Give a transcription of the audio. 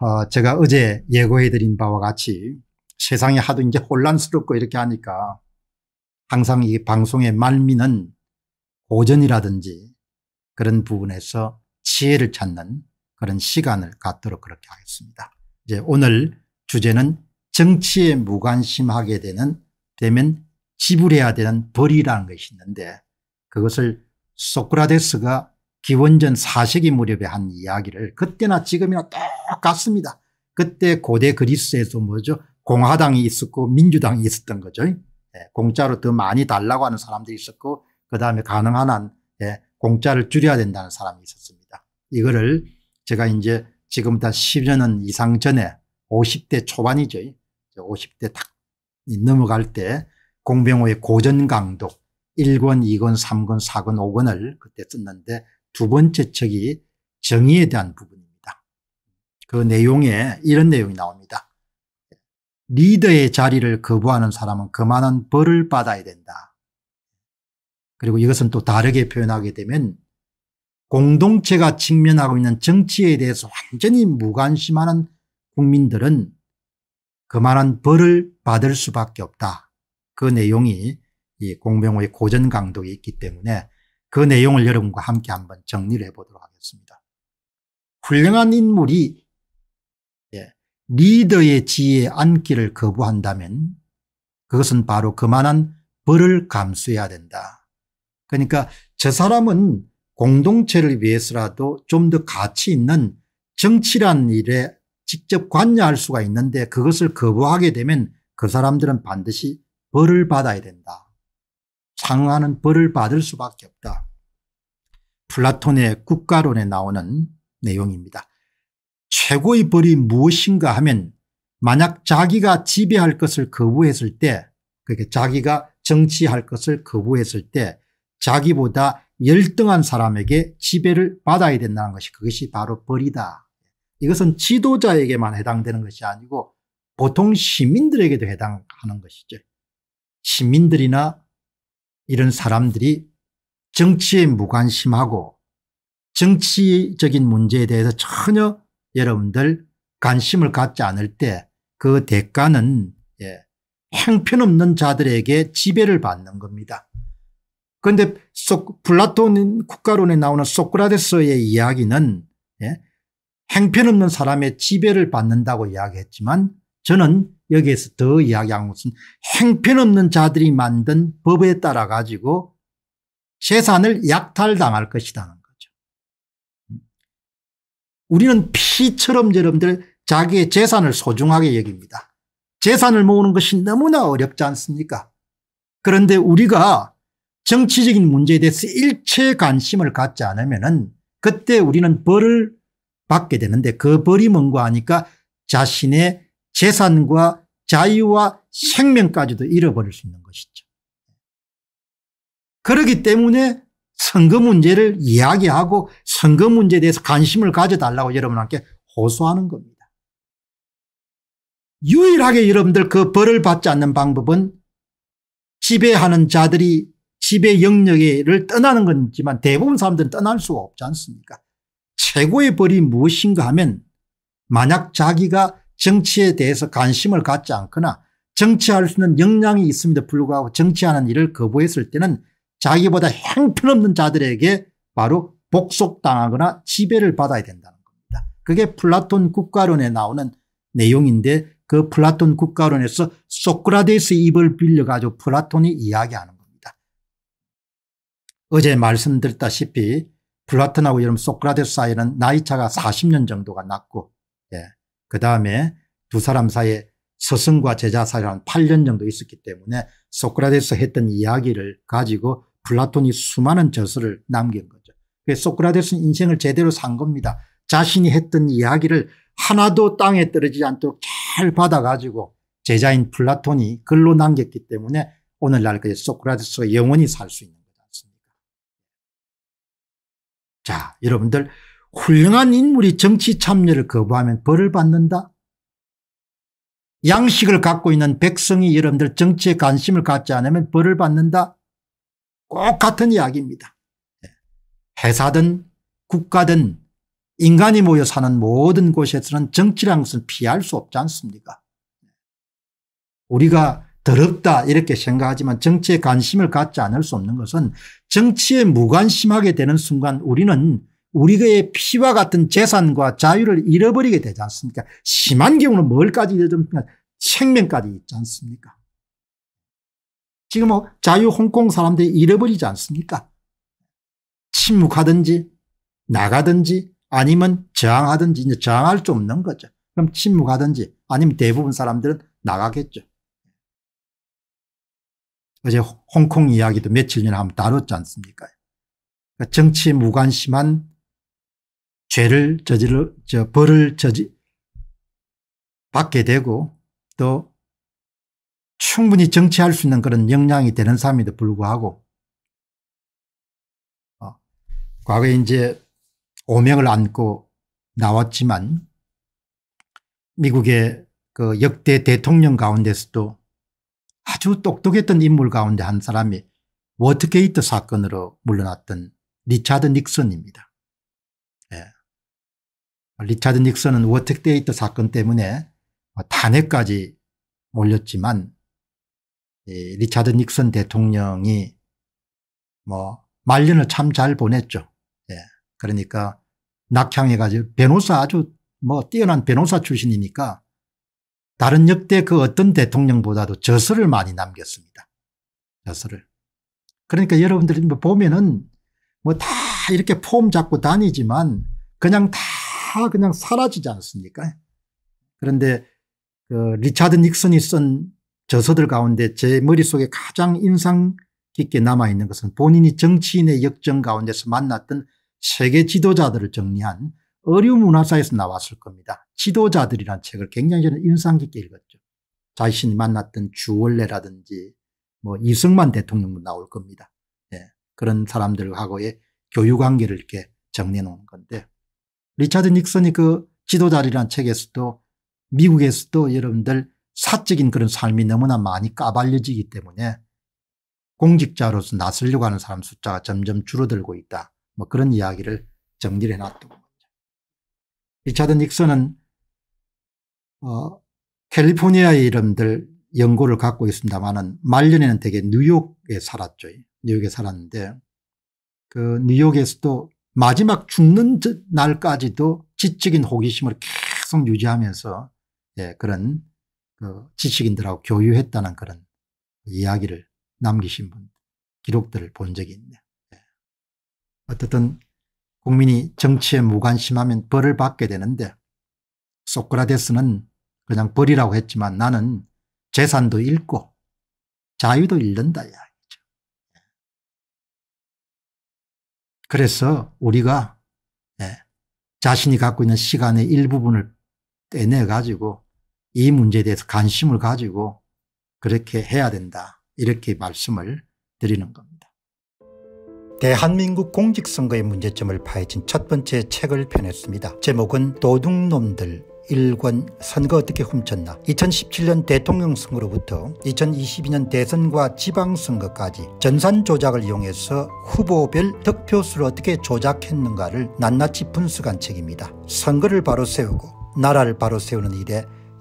어 제가 어제 예고해드린 바와 같이 세상이 하도 이제 혼란스럽고 이렇게 하니까 항상 이 방송의 말미는 오전이라든지 그런 부분에서 지혜를 찾는 그런 시간을 갖도록 그렇게 하겠습니다. 이제 오늘 주제는 정치에 무관심하게 되는 되면 지불해야 되는 벌이라는 것이 있는데 그것을 소크라테스가 기원전 4세기 무렵에 한 이야기를 그때나 지금이나 똑 똑같습니다. 그때 고대 그리스에서 뭐죠? 공화당이 있었고 민주당이 있었던 거죠. 예, 공짜로 더 많이 달라고 하는 사람들이 있었고 그다음에 가능한 한 예, 공짜를 줄여야 된다는 사람이 있었습니다. 이거를 제가 이제 지금다 10년 이상 전에 50대 초반이죠. 50대 딱 넘어갈 때 공병호의 고전강도 1권, 2권, 3권, 4권, 5권을 그때 썼는데 두 번째 책이 정의에 대한 부분입니다. 그 내용에 이런 내용이 나옵니다. 리더의 자리를 거부하는 사람은 그만한 벌을 받아야 된다. 그리고 이것은 또 다르게 표현하게 되면 공동체가 직면하고 있는 정치에 대해서 완전히 무관심하는 국민들은 그만한 벌을 받을 수밖에 없다. 그 내용이 이 공병호의 고전 강독에 있기 때문에 그 내용을 여러분과 함께 한번 정리를 해보도록 하겠습니다. 훌륭한 인물이 리더의 지위에 앉기를 거부한다면 그것은 바로 그만한 벌을 감수해야 된다. 그러니까 저 사람은 공동체를 위해서라도 좀 더 가치 있는 정치란 일에 직접 관여할 수가 있는데 그것을 거부하게 되면 그 사람들은 반드시 벌을 받아야 된다. 상응하는 벌을 받을 수밖에 없다. 플라톤의 국가론에 나오는 내용입니다. 최고의 벌이 무엇인가 하면 만약 자기가 지배할 것을 거부했을 때그러 그러니까 자기가 정치할 것을 거부했을 때 자기보다 열등한 사람에게 지배를 받아야 된다는 것이 그것이 바로 벌이다. 이것은 지도자에게만 해당되는 것이 아니고 보통 시민들에게도 해당하는 것이죠. 시민들이나 이런 사람들이 정치에 무관심하고 정치적인 문제에 대해서 전혀 여러분들 관심을 갖지 않을 때 그 대가는 예, 행편없는 자들에게 지배를 받는 겁니다. 그런데 플라톤 국가론에 나오는 소크라테스의 이야기는 예, 행편없는 사람의 지배를 받는다고 이야기했지만 저는 여기에서 더 이야기한 것은 행편없는 자들이 만든 법에 따라 가지고 재산을 약탈당할 것이다. 우리는 피처럼 저러분들 자기의 재산을 소중하게 여깁니다. 재산을 모으는 것이 너무나 어렵지 않습니까? 그런데 우리가 정치적인 문제에 대해서 일체 관심을 갖지 않으면 그때 우리는 벌을 받게 되는데 그 벌이 뭔가 하니까 자신의 재산과 자유와 생명까지도 잃어버릴 수 있는 것이죠. 그렇기 때문에 선거 문제를 이야기하고 선거 문제에 대해서 관심을 가져달라고 여러분한테 호소하는 겁니다. 유일하게 여러분들 그 벌을 받지 않는 방법은 지배하는 자들이 지배 영역을 떠나는 건지만 대부분 사람들은 떠날 수가 없지 않습니까 최고의 벌이 무엇인가 하면 만약 자기가 정치에 대해서 관심을 갖지 않거나 정치할 수 있는 역량이 있음에도 불구하고 정치하는 일을 거부했을 때는 자기보다 행편없는 자들에게 바로 복속당하거나 지배를 받아야 된다는 겁니다. 그게 플라톤 국가론에 나오는 내용인데 그 플라톤 국가론에서 소크라테스 입을 빌려가지고 플라톤이 이야기하는 겁니다. 어제 말씀드렸다시피 플라톤하고 여러분 소크라테스 사이는 나이차가 40년 정도가 났고 예. 그 다음에 두 사람 사이에 스승과 제자 사이는 8년 정도 있었기 때문에 소크라테스 했던 이야기를 가지고 플라톤이 수많은 저서를 남긴 거죠. 소크라테스는 인생을 제대로 산 겁니다. 자신이 했던 이야기를 하나도 땅에 떨어지지 않도록 잘 받아가지고 제자인 플라톤이 글로 남겼기 때문에 오늘날까지 소크라테스가 영원히 살 수 있는 거지 않습니까? 자, 여러분들 훌륭한 인물이 정치 참여를 거부하면 벌을 받는다? 양식을 갖고 있는 백성이 여러분들 정치에 관심을 갖지 않으면 벌을 받는다? 똑같은 이야기입니다. 회사든 국가든 인간이 모여 사는 모든 곳에서는 정치란 것은 피할 수 없지 않습니까 우리가 더럽다 이렇게 생각하지만 정치에 관심을 갖지 않을 수 없는 것은 정치에 무관심하게 되는 순간 우리는 우리의 피와 같은 재산과 자유를 잃어버리게 되지 않습니까 심한 경우는 뭘까지 잃어버립니 생명까지 있지 않습니까 지금 뭐 자유 홍콩 사람들이 잃어버리지 않습니까? 침묵하든지 나가든지 아니면 저항하든지 이제 저항할 수 없는 거죠. 그럼 침묵하든지 아니면 대부분 사람들은 나가겠죠. 어제 홍콩 이야기도 며칠 전에 한번 다뤘지 않습니까? 그러니까 정치 무관심한 죄를 저지를, 저 벌을 저지, 받게 되고 또 충분히 정치할 수 있는 그런 역량이 되는 사람에도 불구하고 어, 과거에 이제 오명을 안고 나왔지만 미국의 그 역대 대통령 가운데서도 아주 똑똑했던 인물 가운데 한 사람이 워터게이트 사건으로 물러났던 리차드 닉슨입니다. 예. 리차드 닉슨은 워터게이트 사건 때문에 뭐 탄핵까지 몰렸지만 리차드 닉슨 대통령이 뭐 말년을 참 잘 보냈죠. 예. 그러니까 낙향해가지고 변호사 아주 뭐 뛰어난 변호사 출신이니까 다른 역대 그 어떤 대통령보다도 저서를 많이 남겼습니다. 저서를. 그러니까 여러분들이 뭐 보면은 뭐 다 이렇게 폼 잡고 다니지만 그냥 다 그냥 사라지지 않습니까? 그런데 그 리차드 닉슨이 쓴 저서들 가운데 제 머릿속에 가장 인상 깊게 남아있는 것은 본인이 정치인의 역정 가운데서 만났던 세계 지도자들을 정리한 어류 문화사에서 나왔을 겁니다. 지도자들이란 책을 굉장히 저는 인상 깊게 읽었죠. 자신이 만났던 주원래라든지 뭐 이승만 대통령도 나올 겁니다. 네. 그런 사람들하고의 교유관계를 이렇게 정리해 놓은 건데 리차드 닉슨이 그 지도자리란 책에서도 미국에서도 여러분들 사적인 그런 삶이 너무나 많이 까발려지기 때문에 공직자로서 나서려고 하는 사람 숫자가 점점 줄어들고 있다. 뭐 그런 이야기를 정리를 해놨던 겁니다. 리차드 닉슨은 어, 캘리포니아의 이름들 연고를 갖고 있습니다만은 말년에는 되게 뉴욕에 살았죠. 뉴욕에 살았는데 그 뉴욕에서도 마지막 죽는 날까지도 지적인 호기심을 계속 유지하면서 예, 그런 어, 지식인들하고 교유했다는 그런 이야기를 남기신 분 기록들을 본 적이 있네요. 예. 어쨌든 국민이 정치에 무관심하면 벌을 받게 되는데 소크라테스는 그냥 벌이라고 했지만 나는 재산도 잃고 자유도 잃는다 이야기죠. 예. 그래서 우리가 예, 자신이 갖고 있는 시간의 일부분을 떼내 가지고 이 문제에 대해서 관심을 가지고 그렇게 해야 된다 이렇게 말씀을 드리는 겁니다. 대한민국 공직선거의 문제점을 파헤친 첫 번째 책을 펴냈습니다. 제목은 도둑놈들 일권 선거 어떻게 훔쳤나 2017년 대통령 선거로부터 2022년 대선과 지방선거까지 전산 조작을 이용해서 후보별 득표수를 어떻게 조작했는가를 낱낱이 분석한 책입니다. 선거를 바로 세우고 나라를 바로 세우는 일에